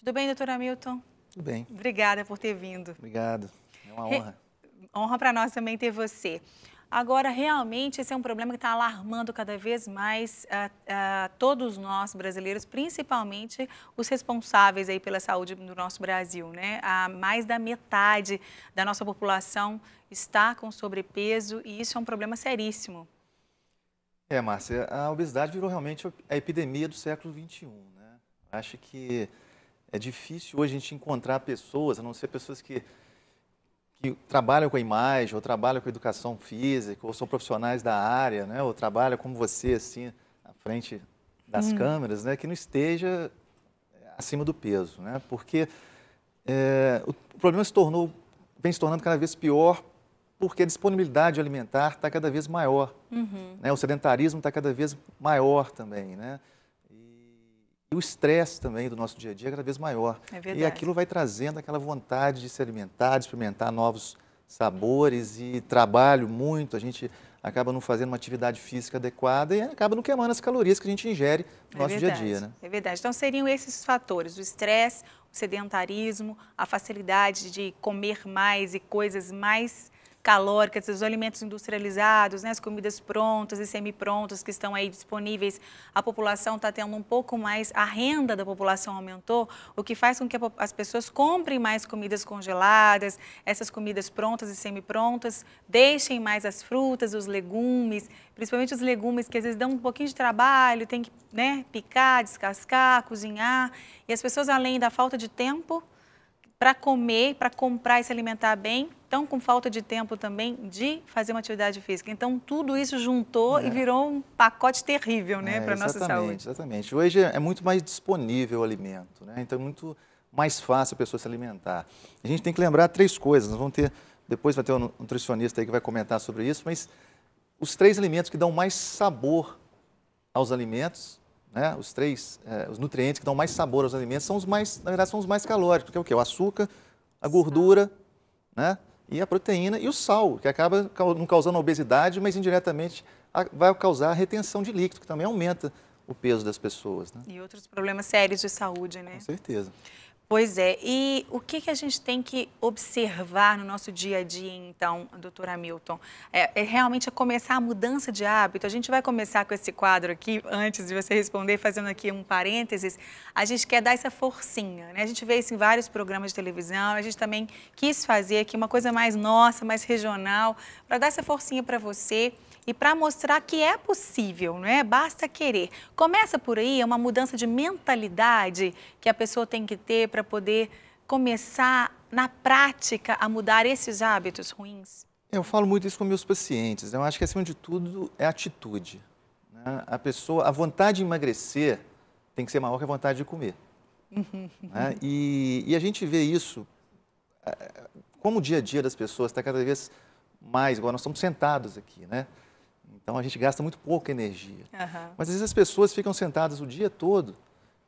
Tudo bem, doutor Hamilton? Tudo bem. Obrigada por ter vindo. Obrigado. É uma honra. Re... Honra para nós também ter você. Agora, realmente, esse é um problema que está alarmando cada vez mais ah, ah, todos nós brasileiros, principalmente os responsáveis aí pela saúde do nosso Brasil. Né? A mais da metade da nossa população está com sobrepeso e isso é um problema seríssimo. É, Márcia, a obesidade virou realmente a epidemia do século XXI. Né? Acho que é difícil hoje a gente encontrar pessoas, a não ser pessoas que, que trabalham com a imagem, ou trabalham com a educação física, ou são profissionais da área, né? ou trabalham como você, assim, à frente das hum. câmeras, né? que não esteja eh, acima do peso. Né? Porque é, o problema se tornou, vem se tornando cada vez pior porque a disponibilidade alimentar está cada vez maior. Uhum. Né? O sedentarismo está cada vez maior também. Né? E o estresse também do nosso dia a dia é cada vez maior. É verdade. E aquilo vai trazendo aquela vontade de se alimentar, de experimentar novos sabores e trabalho muito, a gente acaba não fazendo uma atividade física adequada e acaba não queimando as calorias que a gente ingere no é nosso verdade, dia a dia. Né? É verdade. Então seriam esses fatores, o estresse, o sedentarismo, a facilidade de comer mais e coisas mais calóricas, os alimentos industrializados, né, as comidas prontas e semi-prontas que estão aí disponíveis, a população está tendo um pouco mais, a renda da população aumentou, o que faz com que as pessoas comprem mais comidas congeladas, essas comidas prontas e semi-prontas, deixem mais as frutas, os legumes, principalmente os legumes que às vezes dão um pouquinho de trabalho, tem que né, picar, descascar, cozinhar, e as pessoas além da falta de tempo para comer, para comprar e se alimentar bem, estão com falta de tempo também de fazer uma atividade física. Então, tudo isso juntou é. e virou um pacote terrível né, é, para a nossa saúde. Exatamente. Hoje é, é muito mais disponível o alimento, né? então é muito mais fácil a pessoa se alimentar. A gente tem que lembrar três coisas. vamos ter, depois vai ter um nutricionista aí que vai comentar sobre isso, mas os três alimentos que dão mais sabor aos alimentos né, os três, eh, os nutrientes que dão mais sabor aos alimentos são os mais, na verdade, são os mais calóricos, que é o quê? O açúcar, a gordura, né? e a proteína e o sal, que acaba não causando obesidade, mas indiretamente vai causar retenção de líquido, que também aumenta o peso das pessoas. Né? E outros problemas sérios de saúde, né? Com certeza. Pois é, e o que, que a gente tem que observar no nosso dia a dia, então, doutor Hamilton? É, é, realmente é começar a mudança de hábito. A gente vai começar com esse quadro aqui, antes de você responder, fazendo aqui um parênteses. A gente quer dar essa forcinha, né? A gente vê isso em vários programas de televisão, a gente também quis fazer aqui uma coisa mais nossa, mais regional, para dar essa forcinha para você e para mostrar que é possível, não é? Basta querer. Começa por aí, é uma mudança de mentalidade que a pessoa tem que ter para poder começar na prática a mudar esses hábitos ruins. Eu falo muito isso com meus pacientes. Né? Eu acho que acima de tudo é atitude. Né? A pessoa, a vontade de emagrecer tem que ser maior que a vontade de comer. né? e, e a gente vê isso eh, como o dia a dia das pessoas está cada vez mais, Agora nós estamos sentados aqui, né? Então a gente gasta muito pouca energia. Uhum. Mas às vezes as pessoas ficam sentadas o dia todo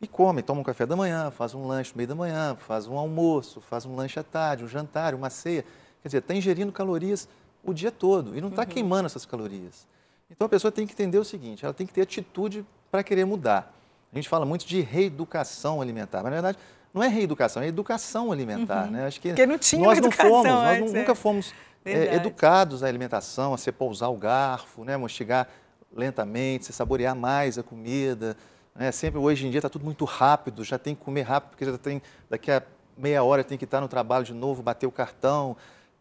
e comem, tomam um café da manhã, faz um lanche no meio da manhã, faz um almoço, faz um lanche à tarde, um jantar, uma ceia. Quer dizer, está ingerindo calorias o dia todo e não está uhum. queimando essas calorias. Então a pessoa tem que entender o seguinte, ela tem que ter atitude para querer mudar. A gente fala muito de reeducação alimentar, mas na verdade não é reeducação, é educação alimentar, uhum. né? Acho que Porque não tinha nós não fomos, nós é. nunca fomos é, educados à alimentação, a você pousar o garfo, né, mastigar lentamente, se saborear mais a comida. Né? Sempre hoje em dia está tudo muito rápido, já tem que comer rápido, porque já tem, daqui a meia hora tem que estar tá no trabalho de novo, bater o cartão.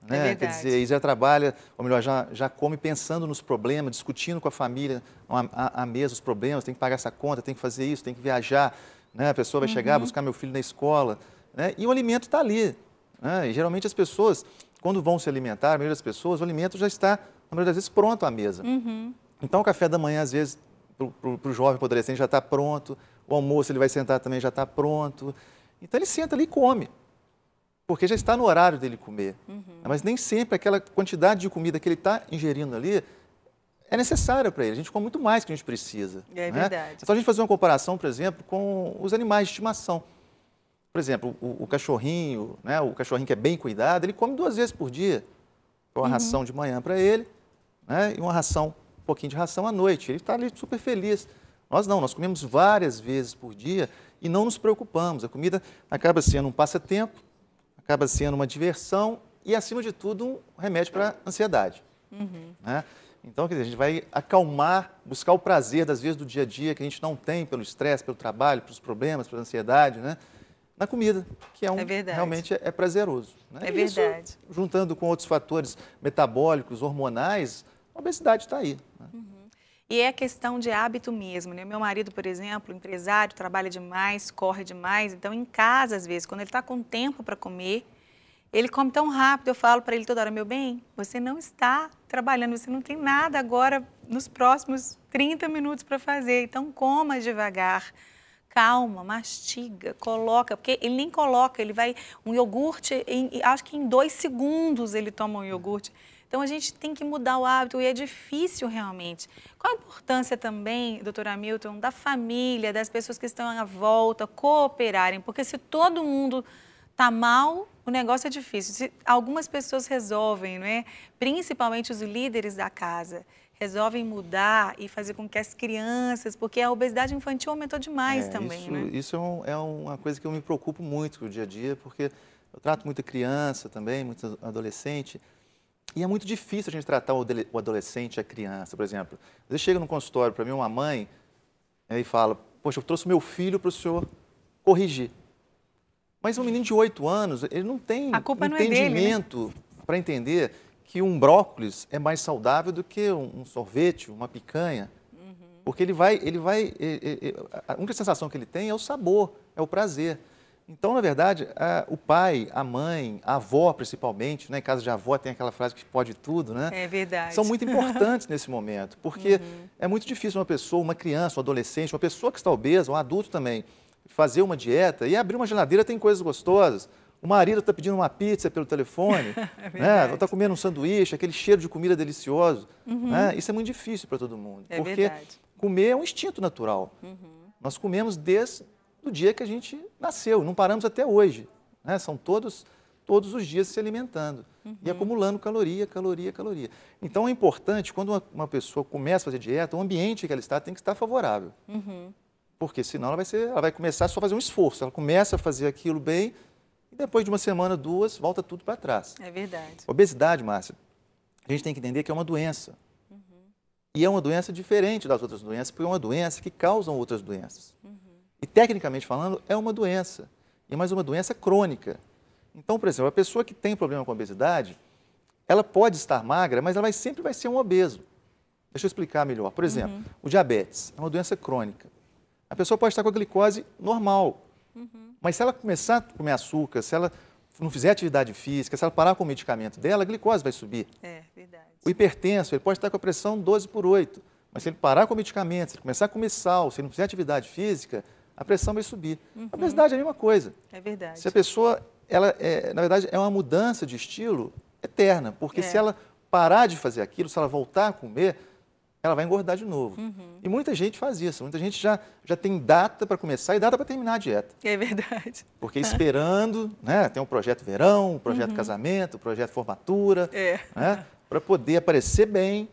É né? É Quer dizer, aí já trabalha, ou melhor, já, já come pensando nos problemas, discutindo com a família à mesa os problemas, tem que pagar essa conta, tem que fazer isso, tem que viajar. Né? A pessoa vai uhum. chegar, buscar meu filho na escola. Né? E o alimento está ali. Né? E geralmente as pessoas quando vão se alimentar, a maioria das pessoas, o alimento já está, na maioria das vezes, pronto à mesa. Uhum. Então, o café da manhã, às vezes, para o jovem, poderia ser já está pronto. O almoço, ele vai sentar também, já está pronto. Então, ele senta ali e come, porque já está no horário dele comer. Uhum. Mas nem sempre aquela quantidade de comida que ele está ingerindo ali é necessária para ele. A gente come muito mais que a gente precisa. É né? verdade. Só então, a gente fazer uma comparação, por exemplo, com os animais de estimação. Por exemplo, o, o, cachorrinho, né, o cachorrinho que é bem cuidado, ele come duas vezes por dia. Então, uma uhum. ração de manhã para ele né, e uma ração, um pouquinho de ração à noite. Ele está ali super feliz. Nós não, nós comemos várias vezes por dia e não nos preocupamos. A comida acaba sendo um passatempo, acaba sendo uma diversão e, acima de tudo, um remédio para ansiedade. Uhum. Né? Então, quer dizer, a gente vai acalmar, buscar o prazer das vezes do dia a dia que a gente não tem pelo estresse, pelo trabalho, pelos problemas, pela ansiedade, né? na comida, que é um é realmente é prazeroso. Né? É verdade. juntando com outros fatores metabólicos, hormonais, a obesidade está aí. Né? Uhum. E é questão de hábito mesmo, né? Meu marido, por exemplo, empresário, trabalha demais, corre demais, então em casa às vezes, quando ele está com tempo para comer, ele come tão rápido, eu falo para ele toda hora, meu bem, você não está trabalhando, você não tem nada agora nos próximos 30 minutos para fazer, então coma devagar calma, mastiga, coloca, porque ele nem coloca, ele vai. Um iogurte, em, acho que em dois segundos ele toma um iogurte. Então a gente tem que mudar o hábito e é difícil realmente. Qual a importância também, doutor Hamilton, da família, das pessoas que estão à volta cooperarem? Porque se todo mundo está mal, o negócio é difícil. Se algumas pessoas resolvem, não é? Principalmente os líderes da casa resolvem mudar e fazer com que as crianças, porque a obesidade infantil aumentou demais é, também, isso, né? Isso é, um, é, uma coisa que eu me preocupo muito no dia a dia, porque eu trato muita criança também, muito adolescente, e é muito difícil a gente tratar o adolescente e a criança, por exemplo. Você chega no consultório para mim, uma mãe, e fala, poxa, eu trouxe meu filho para o senhor corrigir. Mas um menino de 8 anos, ele não tem é né? entendimento é né? para entender que um brócolis é mais saudável do que um, um sorvete, uma picanha. Uhum. Porque ele vai, ele vai. Ele, a única sensação que ele tem é o sabor, é o prazer. Então, na verdade, a, o pai, a mãe, a avó, principalmente, né? Em casa de avó tem aquela frase que pode tudo, né? É verdade. São muito importantes nesse momento, porque uhum. é muito difícil uma pessoa, uma criança, um adolescente, uma pessoa que está obesa, um adulto também, fazer uma dieta e abrir uma geladeira tem coisas gostosas. O marido está pedindo uma pizza pelo telefone, é né? está comendo um sanduíche, aquele cheiro de comida delicioso. Uhum. Né? Isso é muito difícil para todo mundo, é porque verdade. comer é um instinto natural. Uhum. Nós comemos desde o dia que a gente nasceu, não paramos até hoje. Né? São todos todos os dias se alimentando uhum. e acumulando caloria, caloria, caloria. Então é importante, quando uma, uma, pessoa começa a fazer dieta, o ambiente que ela está tem que estar favorável. Uhum. Porque senão ela vai, ser, ela vai começar só a fazer um esforço. Ela começa a fazer aquilo bem, depois de uma semana, duas, volta tudo para trás. É verdade. Obesidade, Márcia, a gente tem que entender que é uma doença. Uhum. E é uma doença diferente das outras doenças, porque é uma doença que causam outras doenças. Uhum. E tecnicamente falando, é uma doença. E mais uma doença crônica. Então, por exemplo, a pessoa que tem problema com obesidade, ela pode estar magra, mas ela vai, sempre vai ser um obeso. Deixa eu explicar melhor. Por exemplo, uhum. o diabetes é uma doença crônica. A pessoa pode estar com a glicose normal, mas se ela começar a comer açúcar, se ela não fizer atividade física, se ela parar com o medicamento dela, a glicose vai subir. É, verdade. O hipertenso, ele pode estar com a pressão 12 por 8, mas se ele parar com o medicamento, se ele começar a comer sal, se ele não fizer atividade física, a pressão vai subir. Uhum. A obesidade é a mesma coisa. É verdade. Se a pessoa, ela, é, na verdade, é uma mudança de estilo eterna, porque é. se ela parar de fazer aquilo, se ela voltar a comer, ela vai engordar de novo. Uhum. E muita gente faz isso. Muita gente já, já tem data para começar e data para terminar a dieta. É verdade. Porque esperando, né? Tem um projeto verão, um projeto uhum. casamento, um projeto formatura, é. né? Para poder aparecer bem,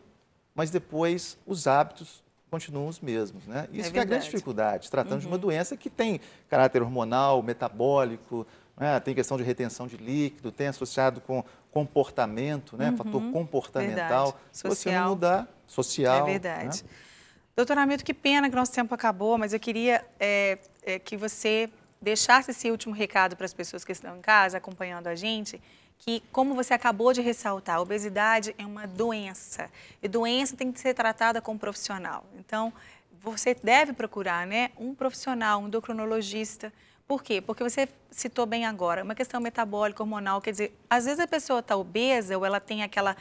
mas depois os hábitos continuam os mesmos, né? É isso é que é a grande dificuldade, tratando uhum. de uma uhum. doença que tem caráter hormonal, metabólico, né? tem questão de retenção de líquido, tem associado com comportamento, né? Uhum. Fator comportamental. Social. Se você não mudar, social. É né? verdade. Né? Doutor Hamilton, que pena que nosso tempo acabou, mas eu queria é, é, que você deixasse esse último recado para as pessoas que estão em casa acompanhando a gente, que, como você acabou de ressaltar, a obesidade é uma doença. E doença tem que ser tratada com um profissional. Então, você deve procurar né, um profissional, um endocrinologista. Por quê? Porque você citou bem agora, uma questão metabólica, hormonal. Quer dizer, às vezes a pessoa está obesa ou ela tem aquela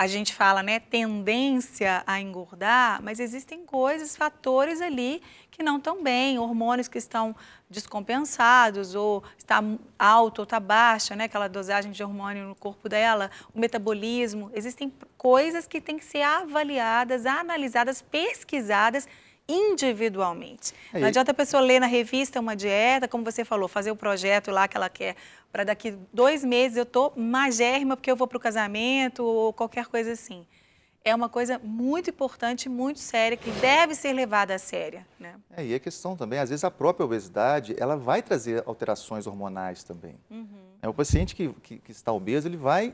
a gente fala, né, tendência a engordar, mas existem coisas, fatores ali que não estão bem, hormônios que estão descompensados, ou está alto ou está baixa, né, aquela dosagem de hormônio no corpo dela, o metabolismo. Existem coisas que têm que ser avaliadas, analisadas, pesquisadas individualmente. Aí. É, não adianta a pessoa ler na revista uma dieta, como você falou, fazer o projeto lá que ela quer para daqui dois meses eu tô magérrima porque eu vou para o casamento ou qualquer coisa assim. É uma coisa muito importante, muito séria, que deve ser levada a séria. Né? É, e a questão também, às vezes a própria obesidade, ela vai trazer alterações hormonais também. Uhum. É, o paciente que, que, que está obeso, ele vai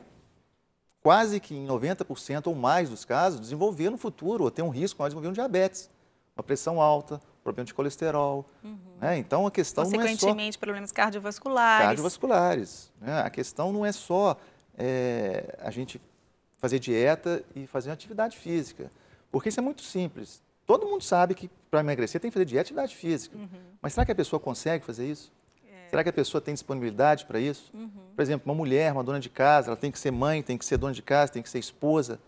quase que em 90% ou mais dos casos, desenvolver no futuro, ou ter um risco de desenvolver um diabetes, uma pressão alta, problema de colesterol. Uhum. Né? Então a questão não é só... Consequentemente, problemas cardiovasculares. Cardiovasculares. Né? A questão não é só é, a gente fazer dieta e fazer atividade física. Porque isso é muito simples. Todo mundo sabe que para emagrecer tem que fazer dieta e atividade física. Uhum. Mas será que a pessoa consegue fazer isso? É. Será que a pessoa tem disponibilidade para isso? Uhum. Por exemplo, uma mulher, uma dona de casa, ela tem que ser mãe, tem que ser dona de casa, tem que ser esposa.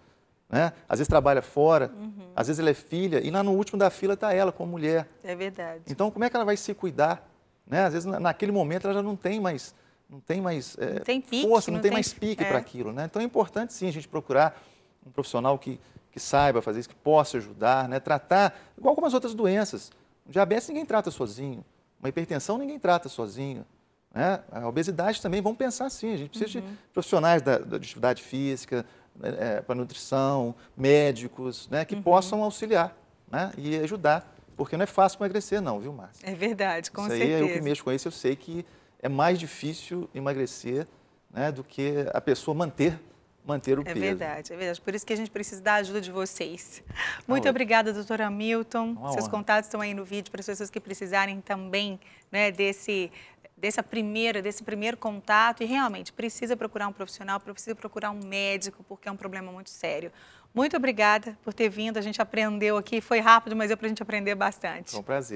Né? Às vezes trabalha fora, uhum. às vezes ela é filha, e lá no último da fila está ela como mulher. É verdade. Então, como é que ela vai se cuidar? Né? Às vezes, naquele momento, ela já não tem mais, não tem mais é, não tem pique, força, não, não tem, tem, mais pique é. para aquilo. Né? Então, é importante, sim, a gente procurar um profissional que, que saiba fazer isso, que possa ajudar, né? tratar, igual como as outras doenças. O diabetes ninguém trata sozinho, uma hipertensão ninguém trata sozinho. Né? A obesidade também, vamos pensar assim, a gente precisa uhum. de profissionais da, da atividade física, né, é, para nutrição, médicos, né, que uhum. possam auxiliar né, e ajudar. Porque não é fácil emagrecer, não, viu, Márcia? É verdade, com isso certeza. eu que mexo com isso, eu sei que é mais difícil emagrecer né, do que a pessoa manter manter o é peso. É verdade, é verdade. Por isso que a gente precisa da ajuda de vocês. Tá Muito Olá. obrigada, doutora Milton. Uma Seus honra. contatos estão aí no vídeo para as pessoas que precisarem também né, desse, dessa primeira, desse primeiro contato e realmente precisa procurar um profissional, precisa procurar um médico, porque é um problema muito sério. Muito obrigada por ter vindo, a gente aprendeu aqui, foi rápido, mas é para a gente aprender bastante. Foi um prazer.